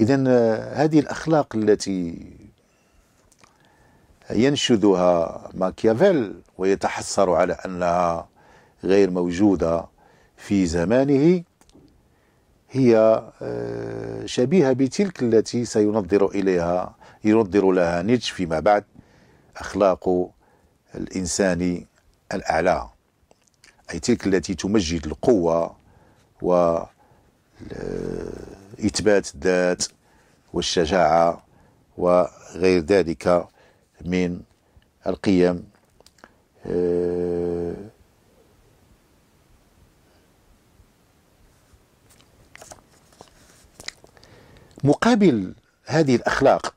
إذا آه، هذه الأخلاق التي ينشدها ماكيافيل ويتحسر على أنها غير موجودة في زمانه هي آه، شبيهة بتلك التي سينظر إليها ينظر لها نيتش فيما بعد أخلاق الإنسان الأعلى أي تلك التي تمجد القوة و إثبات الذات والشجاعة وغير ذلك من القيم آه، مقابل هذه الأخلاق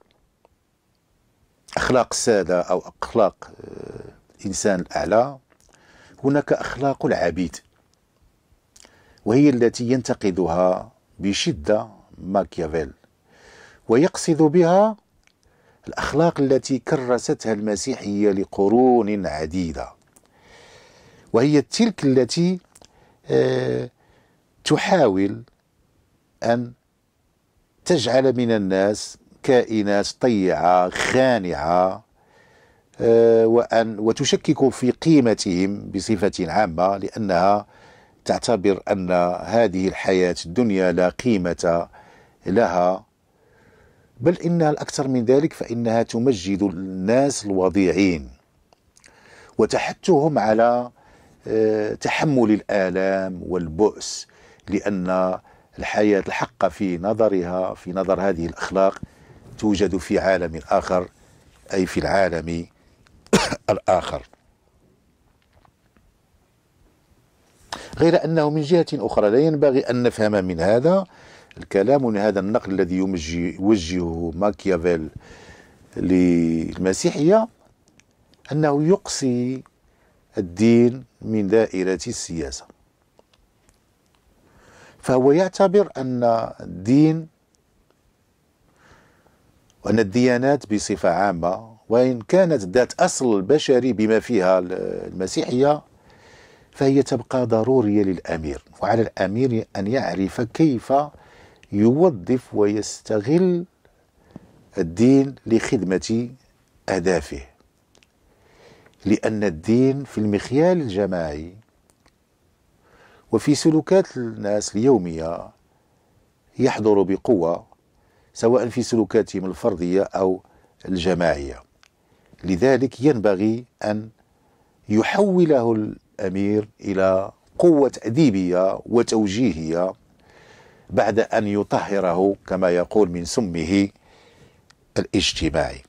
أخلاق السادة أو أخلاق الانسان آه، الأعلى هناك أخلاق العبيد وهي التي ينتقدها بشدة ماكيافيل ويقصد بها الأخلاق التي كرستها المسيحية لقرون عديدة وهي تلك التي آه، تحاول أن تجعل من الناس كائنات طيعة خانعة آه، وأن وتشكك في قيمتهم بصفة عامة لأنها تعتبر أن هذه الحياة الدنيا لا قيمة لها بل إنها الأكثر من ذلك فإنها تمجد الناس الوضيعين وتحثهم على آه، تحمل الآلام والبؤس لأن الحياة الحقة في نظرها في نظر هذه الأخلاق توجد في عالم آخر أي في العالم الآخر غير أنه من جهة أخرى لا ينبغي أن نفهم من هذا الكلام من هذا النقل الذي يوجهه ماكيافيل للمسيحية أنه يقصي الدين من دائرة السياسة فهو يعتبر أن الدين وأن الديانات بصفة عامة وإن كانت ذات أصل بشري بما فيها المسيحية فهي تبقى ضرورية للأمير وعلى الأمير أن يعرف كيف يوظف ويستغل الدين لخدمة أهدافه لأن الدين في المخيال الجماعي وفي سلوكات الناس اليومية يحضر بقوة سواء في سلوكاتهم الفردية أو الجماعية لذلك ينبغي أن يحوله الأمير إلى قوة أديبية وتوجيهية بعد أن يطهره كما يقول من سمه الاجتماعي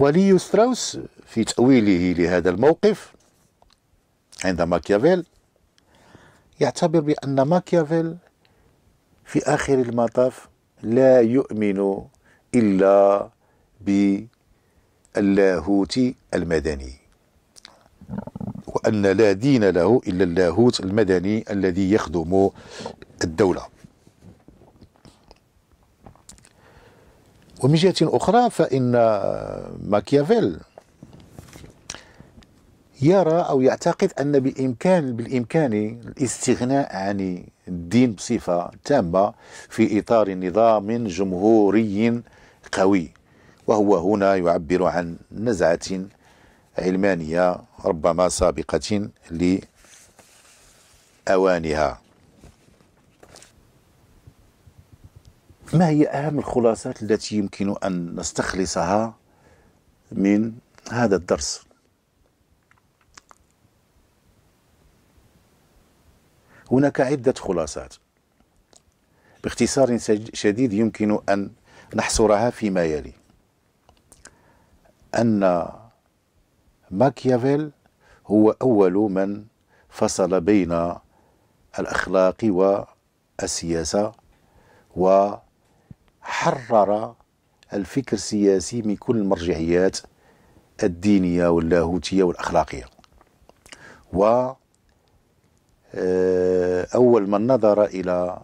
ولي ستراوس في تأويله لهذا الموقف عند ماكيافيل يعتبر بأن ماكيافيل في آخر المطاف لا يؤمن إلا باللاهوت المدني وأن لا دين له إلا اللاهوت المدني الذي يخدم الدولة ومن جهة أخرى فإن ماكيافيل يرى أو يعتقد أن بإمكان بالإمكان الاستغناء عن الدين بصفة تامة في إطار نظام جمهوري قوي وهو هنا يعبر عن نزعة علمانية ربما سابقة لأوانها ما هي أهم الخلاصات التي يمكن أن نستخلصها من هذا الدرس هناك عدة خلاصات باختصار شديد يمكن أن نحصرها فيما يلي أن ماكيافيل هو أول من فصل بين الأخلاق والسياسة وحرر الفكر السياسي من كل المرجعيات الدينية واللاهوتية والأخلاقية و آه، أول من نظر إلى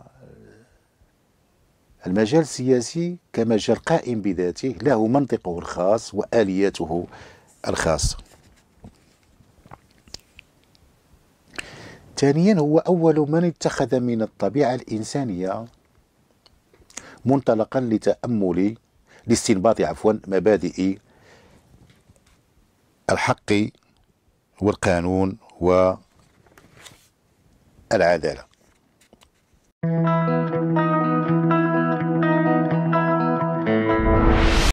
المجال السياسي كمجال قائم بذاته له منطقه الخاص والياته الخاصه ثانيا هو اول من اتخذ من الطبيعه الانسانيه منطلقا لتامل لاستنباط عفوا مبادئ الحق والقانون والعداله